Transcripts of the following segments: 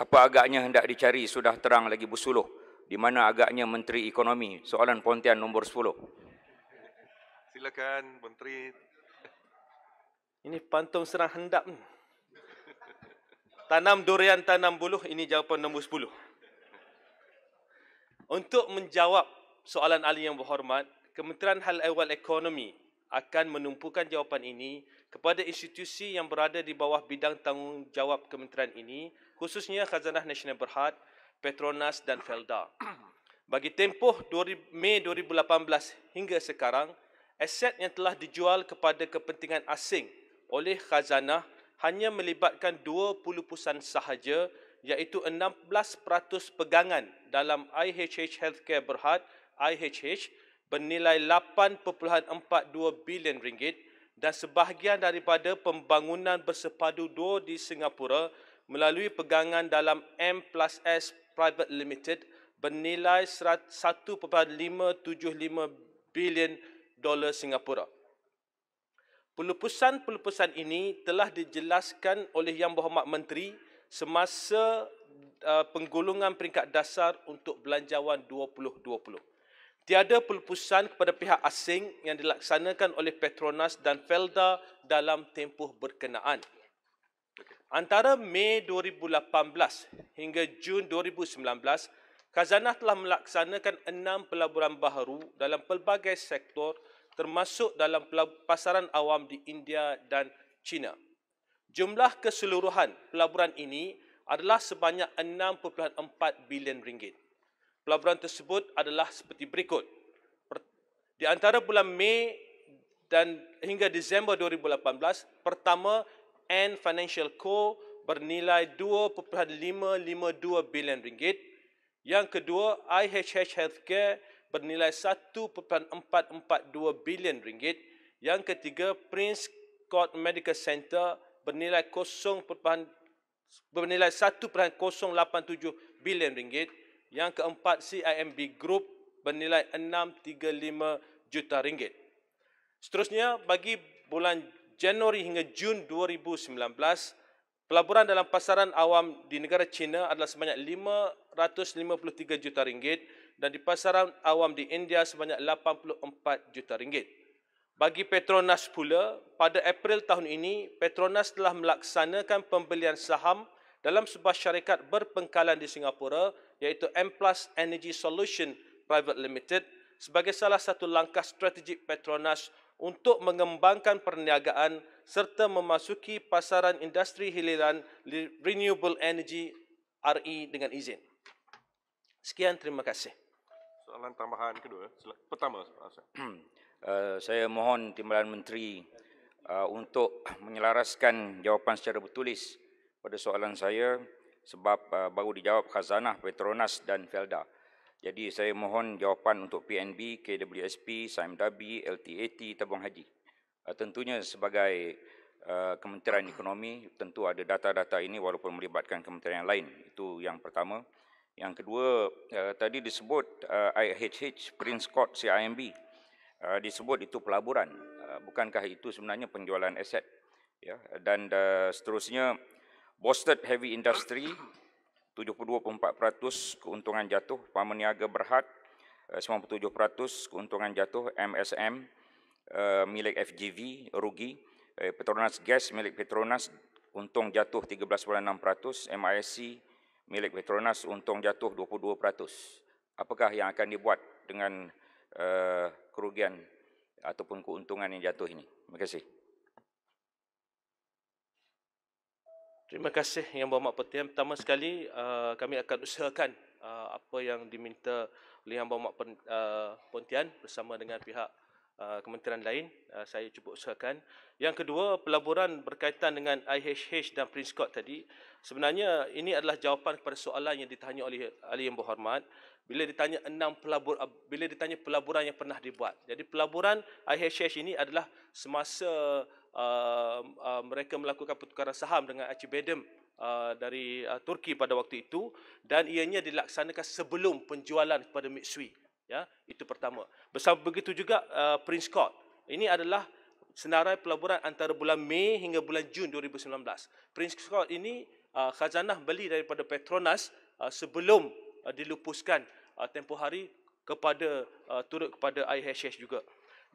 apa agaknya hendak dicari sudah terang lagi busuluh di mana agaknya menteri ekonomi soalan Pontian nombor 10 silakan menteri ini pantung serang hendap tanam durian tanam buluh ini jawapan nombor 10 untuk menjawab soalan Ali yang berhormat kementerian hal ehwal ekonomi akan menumpukan jawapan ini kepada institusi yang berada di bawah bidang tanggungjawab kementerian ini khususnya Khazanah Nasional Berhad, Petronas dan Felda. Bagi tempoh Mei 2018 hingga sekarang, aset yang telah dijual kepada kepentingan asing oleh Khazanah hanya melibatkan 20 pusan sahaja iaitu 16% pegangan dalam IHH Healthcare Berhad IHH bernilai 8.42 bilion ringgit dan sebahagian daripada pembangunan bersepadu dua di Singapura melalui pegangan dalam M plus S Private Limited bernilai 1.575 bilion dolar Singapura. Pelupusan-pelupusan ini telah dijelaskan oleh Yang Berhormat Menteri semasa uh, penggulungan peringkat dasar untuk belanjawan 2020. Tiada pelupusan kepada pihak asing yang dilaksanakan oleh Petronas dan Felda dalam tempoh berkenaan. Antara Mei 2018 hingga Jun 2019, Kazanah telah melaksanakan enam pelaburan baharu dalam pelbagai sektor termasuk dalam pasaran awam di India dan China. Jumlah keseluruhan pelaburan ini adalah sebanyak 6.4 bilion ringgit. Pelaburan tersebut adalah seperti berikut. Di antara bulan Mei dan hingga Disember 2018, pertama N Financial Co bernilai 2.552 bilion ringgit. Yang kedua, IHH Healthcare bernilai 1.442 bilion ringgit. Yang ketiga, Prince Court Medical Center bernilai 0. bernilai 1.087 bilion ringgit. Yang keempat CIMB Group bernilai 6.35 juta ringgit. Seterusnya bagi bulan Januari hingga Jun 2019, pelaburan dalam pasaran awam di negara China adalah sebanyak 553 juta ringgit dan di pasaran awam di India sebanyak 84 juta ringgit. Bagi Petronas pula, pada April tahun ini Petronas telah melaksanakan pembelian saham dalam sebuah syarikat berpengkalan di Singapura iaitu M Plus Energy Solution Private Limited sebagai salah satu langkah strategik Petronas untuk mengembangkan perniagaan serta memasuki pasaran industri hiliran renewable energy RE dengan izin. Sekian terima kasih. Soalan tambahan kedua. Pertama, uh, saya mohon timbalan menteri uh, untuk menyelaraskan jawapan secara bertulis pada soalan saya sebab uh, baru dijawab Khazanah, Petronas dan Felda. Jadi saya mohon jawapan untuk PNB, KWSP, SIMW, LTAT, Tabung Haji. Uh, tentunya sebagai uh, Kementerian Ekonomi tentu ada data-data ini walaupun melibatkan kementerian yang lain. Itu yang pertama. Yang kedua, uh, tadi disebut uh, IHH, Prince Court CIMB. Uh, disebut itu pelaburan. Uh, bukankah itu sebenarnya penjualan aset? Ya, dan uh, seterusnya Bosted Heavy Industry 72.4% keuntungan jatuh, Farmer Niaga Berhad 97% eh, keuntungan jatuh, MSM eh, milik FGV rugi, eh, Petronas Gas milik Petronas untung jatuh 13.6%, MISC milik Petronas untung jatuh 22%. Apakah yang akan dibuat dengan uh, kerugian ataupun keuntungan yang jatuh ini? Terima kasih. Terima kasih Yang Berhormat Pertian. Pertama sekali uh, kami akan usahakan uh, apa yang diminta oleh Yang Berhormat uh, Pontian bersama dengan pihak Uh, kementerian lain uh, saya cuba usahakan. Yang kedua, pelaburan berkaitan dengan IHH dan Prince Court tadi. Sebenarnya ini adalah jawapan kepada soalan yang ditanya oleh Ali yang berhormat bila ditanya enam pelabur uh, bila ditanya pelaburan yang pernah dibuat. Jadi pelaburan IHH ini adalah semasa uh, uh, mereka melakukan pertukaran saham dengan Acibedem Uh, dari uh, Turki pada waktu itu dan ianya dilaksanakan sebelum penjualan kepada Mitsui Ya, itu pertama. Besar begitu juga uh, Prince Court. Ini adalah senarai pelaburan antara bulan Mei hingga bulan Jun 2019. Prince Court ini uh, khazanah beli daripada Petronas uh, sebelum uh, dilupuskan uh, tempoh hari kepada uh, turut kepada IHS juga.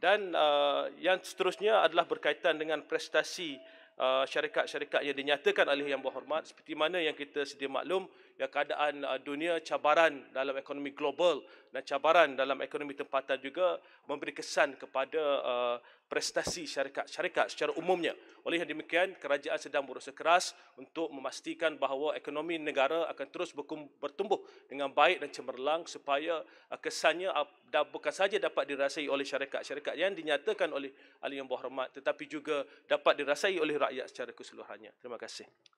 Dan uh, yang seterusnya adalah berkaitan dengan prestasi Uh, syarikat-syarikat yang dinyatakan oleh yang berhormat seperti mana yang kita sedia maklum yang keadaan uh, dunia cabaran dalam ekonomi global dan cabaran dalam ekonomi tempatan juga memberi kesan kepada uh, prestasi syarikat-syarikat secara umumnya. Oleh demikian, kerajaan sedang berusaha keras untuk memastikan bahawa ekonomi negara akan terus bertumbuh dengan baik dan cemerlang supaya uh, kesannya bukan saja dapat dirasai oleh syarikat-syarikat yang dinyatakan oleh Ali Yang Berhormat tetapi juga dapat dirasai oleh rakyat secara keseluruhannya. Terima kasih.